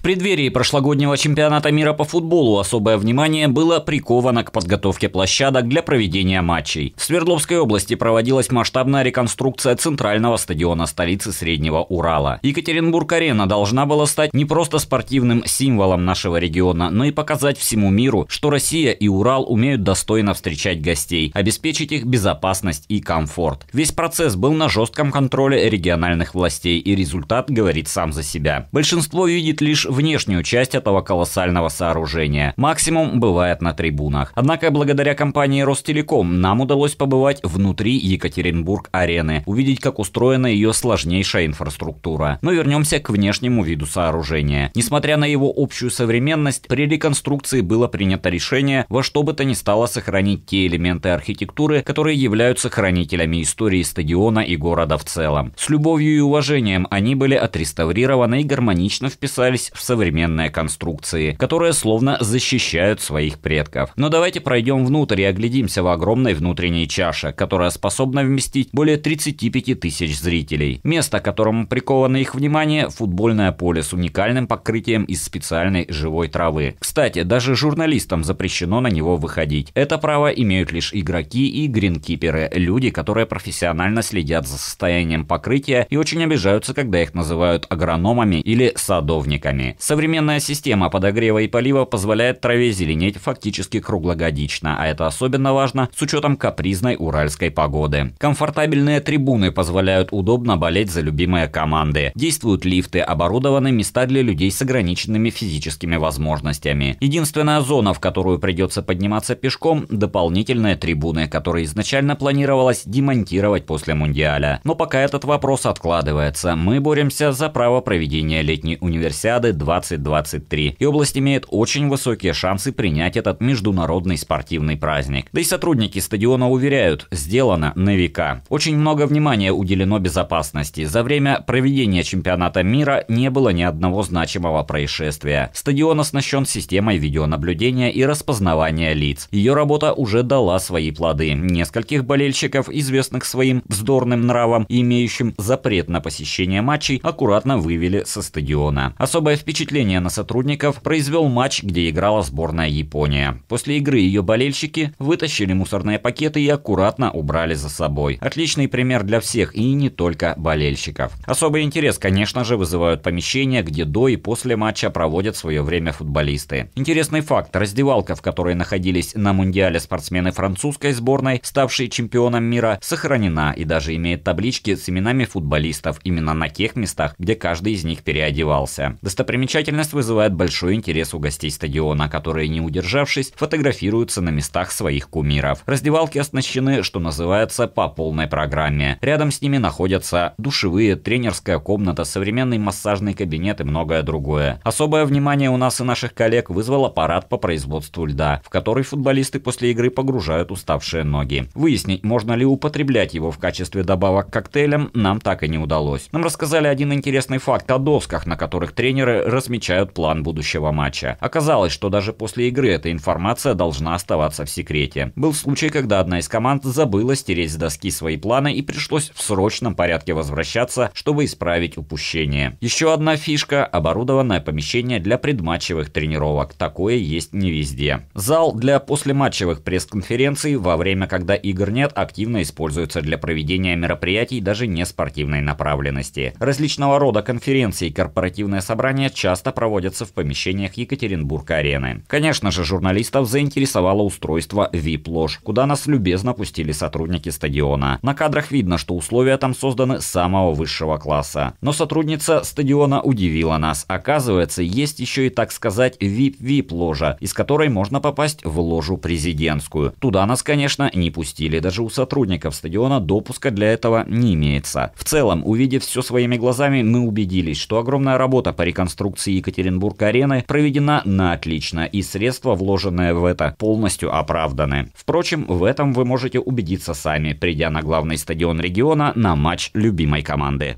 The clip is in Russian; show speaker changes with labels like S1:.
S1: В преддверии прошлогоднего чемпионата мира по футболу особое внимание было приковано к подготовке площадок для проведения матчей. В Свердловской области проводилась масштабная реконструкция центрального стадиона столицы Среднего Урала. Екатеринбург-арена должна была стать не просто спортивным символом нашего региона, но и показать всему миру, что Россия и Урал умеют достойно встречать гостей, обеспечить их безопасность и комфорт. Весь процесс был на жестком контроле региональных властей, и результат говорит сам за себя. Большинство видит лишь внешнюю часть этого колоссального сооружения. Максимум бывает на трибунах. Однако благодаря компании Ростелеком нам удалось побывать внутри Екатеринбург-арены, увидеть, как устроена ее сложнейшая инфраструктура. Но вернемся к внешнему виду сооружения. Несмотря на его общую современность, при реконструкции было принято решение во что бы то ни стало сохранить те элементы архитектуры, которые являются хранителями истории стадиона и города в целом. С любовью и уважением они были отреставрированы и гармонично вписались в современные конструкции, которые словно защищают своих предков. Но давайте пройдем внутрь и оглядимся в огромной внутренней чаше, которая способна вместить более 35 тысяч зрителей. Место, которому приковано их внимание – футбольное поле с уникальным покрытием из специальной живой травы. Кстати, даже журналистам запрещено на него выходить. Это право имеют лишь игроки и гринкиперы – люди, которые профессионально следят за состоянием покрытия и очень обижаются, когда их называют агрономами или садовниками. Современная система подогрева и полива позволяет траве зеленеть фактически круглогодично, а это особенно важно с учетом капризной уральской погоды. Комфортабельные трибуны позволяют удобно болеть за любимые команды. Действуют лифты, оборудованы места для людей с ограниченными физическими возможностями. Единственная зона, в которую придется подниматься пешком – дополнительные трибуны, которые изначально планировалось демонтировать после Мундиаля. Но пока этот вопрос откладывается, мы боремся за право проведения летней универсиады 2023. И область имеет очень высокие шансы принять этот международный спортивный праздник. Да и сотрудники стадиона уверяют, сделано на века. Очень много внимания уделено безопасности. За время проведения чемпионата мира не было ни одного значимого происшествия. Стадион оснащен системой видеонаблюдения и распознавания лиц. Ее работа уже дала свои плоды. Нескольких болельщиков, известных своим вздорным нравом и имеющим запрет на посещение матчей, аккуратно вывели со стадиона. Особое впечатление Впечатление на сотрудников произвел матч, где играла сборная Япония. После игры ее болельщики вытащили мусорные пакеты и аккуратно убрали за собой. Отличный пример для всех и не только болельщиков. Особый интерес, конечно же, вызывают помещения, где до и после матча проводят свое время футболисты. Интересный факт. Раздевалка, в которой находились на Мундиале спортсмены французской сборной, ставшей чемпионом мира, сохранена и даже имеет таблички с именами футболистов именно на тех местах, где каждый из них переодевался. Достопримечательность Достопримечательность вызывает большой интерес у гостей стадиона, которые, не удержавшись, фотографируются на местах своих кумиров. Раздевалки оснащены, что называется, по полной программе. Рядом с ними находятся душевые, тренерская комната, современный массажный кабинет и многое другое. Особое внимание у нас и наших коллег вызвал аппарат по производству льда, в который футболисты после игры погружают уставшие ноги. Выяснить, можно ли употреблять его в качестве добавок к коктейлям, нам так и не удалось. Нам рассказали один интересный факт о досках, на которых тренеры размечают план будущего матча. Оказалось, что даже после игры эта информация должна оставаться в секрете. Был случай, когда одна из команд забыла стереть с доски свои планы и пришлось в срочном порядке возвращаться, чтобы исправить упущение. Еще одна фишка – оборудованное помещение для предматчевых тренировок. Такое есть не везде. Зал для послематчевых пресс-конференций во время, когда игр нет, активно используется для проведения мероприятий даже не спортивной направленности. Различного рода конференции и корпоративные собрания часто проводятся в помещениях Екатеринбург-арены. Конечно же, журналистов заинтересовало устройство VIP-лож, куда нас любезно пустили сотрудники стадиона. На кадрах видно, что условия там созданы самого высшего класса. Но сотрудница стадиона удивила нас. Оказывается, есть еще и, так сказать, VIP-VIP-ложа, из которой можно попасть в ложу президентскую. Туда нас, конечно, не пустили. Даже у сотрудников стадиона допуска для этого не имеется. В целом, увидев все своими глазами, мы убедились, что огромная работа по реконструкции реконструкции Екатеринбург-арены проведена на отлично, и средства, вложенные в это, полностью оправданы. Впрочем, в этом вы можете убедиться сами, придя на главный стадион региона на матч любимой команды.